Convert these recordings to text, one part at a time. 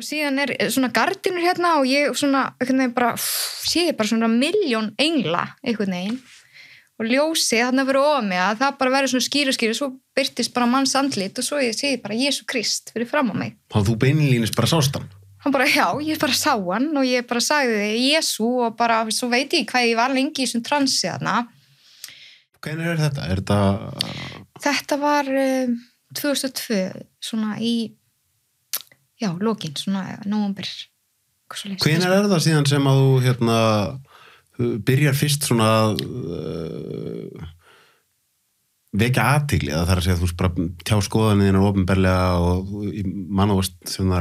og síðan er eh, svona gardinur hérna og ég svona, einhvern veginn bara sé bara svona miljón engla einhvern veginn og ljósi þarna fyrir ofið mig að það bara verður svona skýru skýru og svo byrtist bara manns andlit og svo ég sé bara Jésu Krist fyrir fram á mig og þú beinilínist bara sástan hann bara já, ég bara sá hann og ég bara sagði Jésu og bara svo veit ég hvað ég var lengi í þessum transi þarna hvernig er þetta? Er þetta... þetta var eh, um, 2002 svona í já, lókin, svona eh, nógumbur Hvenar er það síðan sem að þú hérna, byrjar fyrst svona að uh, vekja aðtíkli að það er að segja að þú bara tjá skoðaninn og ofinberlega og mann og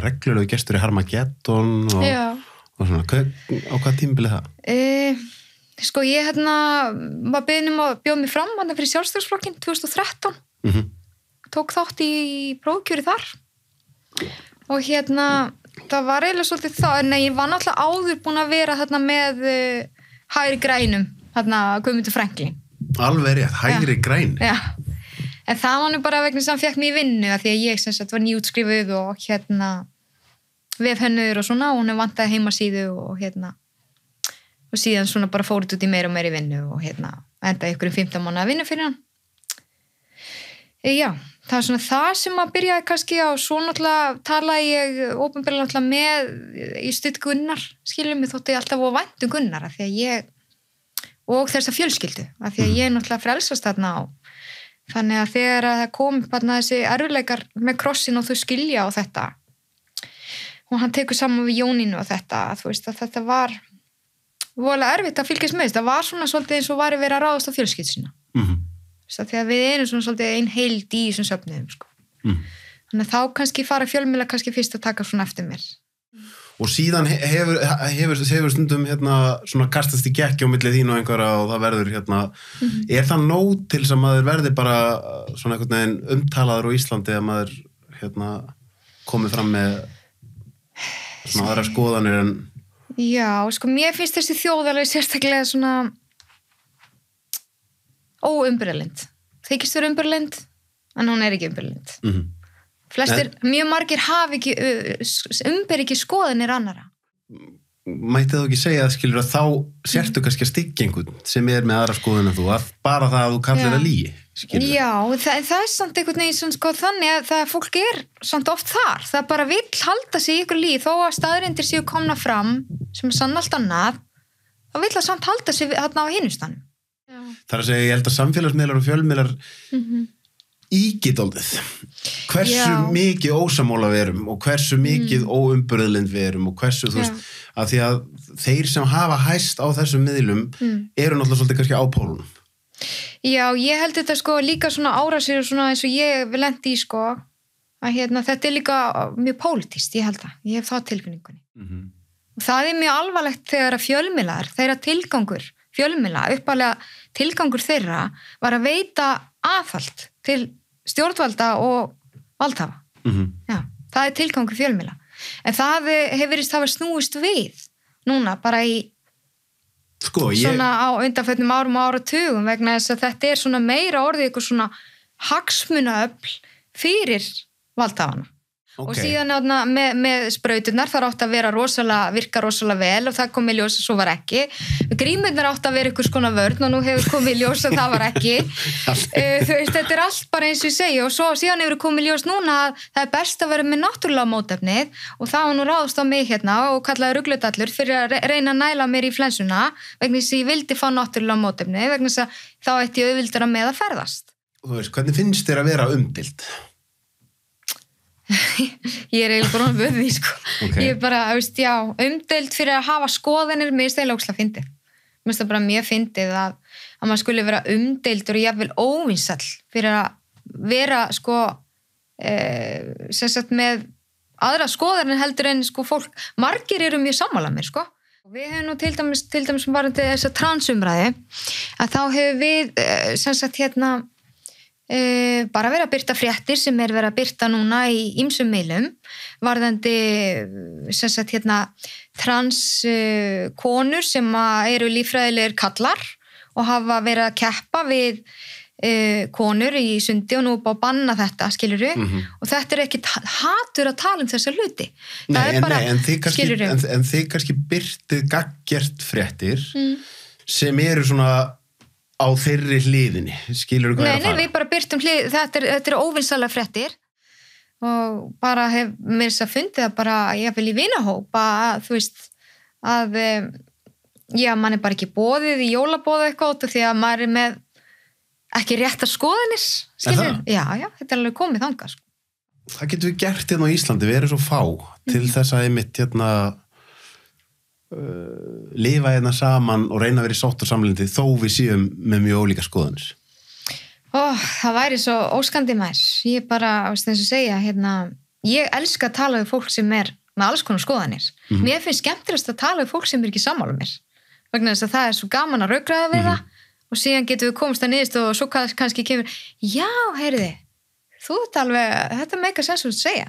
reglulega gestur í Harmageddon og, og svona Hver, á hvað tímbilið það? Eh, sko ég hérna var byrjum að bjóða mig fram að hérna, það fyrir sjálfstjórnsflokkin 2013 mm -hmm. tók þátt í prófkjöri þar og og hérna það var eiginlega svolítið það en ég var náttúrulega áður búin að vera þarna með uh, hægri grænum þarna Guðmundur Franklin alveg rétt, hægri ja. græn ja. en það var nú bara vegna sem hann fekk mér í vinnu því að ég sem sagt var nýjútskrifuð og hérna vef hennur og svona og hún er vantað heimasíðu og hérna og síðan svona bara fórið út í meira og meira í vinnu og hérna endaði ykkur um 15 mánu að vinna fyrir hann Eh, já, það er svona það sem maður byrjaði kannski á, svo náttúrulega talaði ég ofinbjörlega náttúrulega með eh, í stutt Gunnar, skiljum mig þóttu ég alltaf og vandu um Gunnar að því að ég og þess að fjölskyldu, að því að ég náttúrulega frelsast þarna á þannig að þegar að það kom þarna þessi erfuleikar með krossin og þau skilja á þetta og hann tekur saman við Jóninu á þetta, að þú veist að þetta var volið erfitt að fylgjast með, það var svona svolítið eins og var því að við erum svona svolítið einn heild í þessum söpniðum sko. mm. þannig að þá kannski fara fjölmjöla kannski fyrst að taka svona eftir mér Og síðan hefur, hefur, hefur stundum hérna, svona kastast í gekki á millið þín og einhverja og það verður hérna, mm -hmm. er það nóg til sem að þeir verði bara uh, svona einhvern veginn umtalaður á Íslandi að maður hérna, komið fram með svona aðra skoðanir en... Já, sko mér finnst þessi þjóðalegi sérstaklega svona óumbyrðalind þykist þú umbyrðalind en hún er ekki umbyrðalind mm -hmm. flestir, en... mjög margir hafi ekki umbyrð ekki skoðinir annara mætti þú ekki segja að skilur að þá sértu mhm. kannski að styggengun sem er með aðra skoðinu þú að bara það að þú kallir að líi Já, það, það er samt einhvern veginn sko, þannig að það, fólk er samt oft þar, það bara vill halda sig í ykkur líi þó að staðrindir séu komna fram sem er sann allt annað þá vill það samt halda sig þarna á hinustanum þar að segja ég held að samfélagsmiðlar og fjölmiðlar mm -hmm. ígitaldið hversu Já. mikið ósamóla við erum og hversu mhm. mikið mm. óumbörðlind við erum og hversu þú veist að því að þeir sem hafa hæst á þessum miðlum mm. eru náttúrulega svolítið kannski ápólunum Já, ég held þetta sko líka svona árasir svona eins og ég lendi í sko að hérna, þetta er líka mjög pólitist, ég held það, ég hef það tilfinningunni mm -hmm. það er mjög alvarlegt þegar að fjölmilar, þeirra tilgangur fjölmila, uppalega tilgangur þeirra var að veita aðfald til stjórnvalda og valdhafa. Mm -hmm. Já, það er tilgangur fjölmila. En það hefur það snúist við núna bara í sko, ég... svona á undanfjöldnum árum og áratugum vegna þess að þetta er svona meira orðið eitthvað svona hagsmunaöfl fyrir valdhafana. Okay. Og síðan átna, með, með spröytunar þar átt að rosalega, virka rosalega vel og það kom í ljós að svo var ekki. Grímurnar átt að vera ykkur skona vörn og nú hefur komið í ljós að það var ekki. Eh, þú veist, þetta er allt bara eins og ég segja og svo, síðan hefur komið í ljós núna að það er best að vera með náttúrulega mótefnið og það var nú ráðst á mig hérna og kallaði ruggletallur fyrir að reyna að næla mér í flensuna vegna þess að ég vildi fá náttúrulega mótefnið vegna þess að þá ætti ég auðvildur að með að ferðast. ég er eiginlega bara með því sko okay. ég er bara, þú veist, já, umdelt fyrir að hafa skoðanir, mér finnst það lókslega fyndið mér finnst það bara mjög fyndið að, að maður skulle vera umdeltur og jáfnvel óvinsall fyrir að vera sko e, sem sagt með aðra skoðanir heldur en sko fólk, margir eru mjög sammálað mér sko við hefum nú til dæmis, til dæmis bara til þess að transumræði að þá hefur við eh, sem sagt hérna Eh, bara verið að byrta fréttir sem er verið að byrta núna í ymsum meilum varðandi sagt, hérna, transkonur eh, sem eru lífræðilegur kallar og hafa verið að keppa við eh, konur í sundi og nú bá að banna þetta, skiluru mm -hmm. og þetta er ekki hatur að tala um þessa luti það er bara, skiluru en, en þið kannski byrtið gaggjert fréttir mm. sem eru svona á þeirri hliðinni, skilur þú hvað nei, er að fara? Nei, nei, við bara byrtum hlið, þetta er, er óvinnsalega frettir og bara hef mér þess að fundið að bara ég vil í vinahópa að þú veist að já, mann er bara ekki bóðið í jólabóðu eitthvað út og því að maður er með ekki rétt að skoðanis skilur, já, já, þetta er alveg komið þanga sko. Það getur við gert hérna á Íslandi, við erum svo fá til mhm. þess að einmitt hérna uh, lifa hérna saman og reyna að vera í sóttur samlindi þó við síðum með mjög ólíka skoðanir? Ó, það væri svo óskandi mær. Ég bara, þess að segja, hérna, ég elska að tala um fólk sem er með alls konar skoðanir. Mm -hmm. Mér finnst skemmtilegast að tala um fólk sem er ekki samála mér. Vegna þess að það er svo gaman að raugraða við mm -hmm. það mhm. og síðan getum við komist að niðurst og svo kannski kemur, já, heyriði, þú ert alveg, þetta meika sens að segja,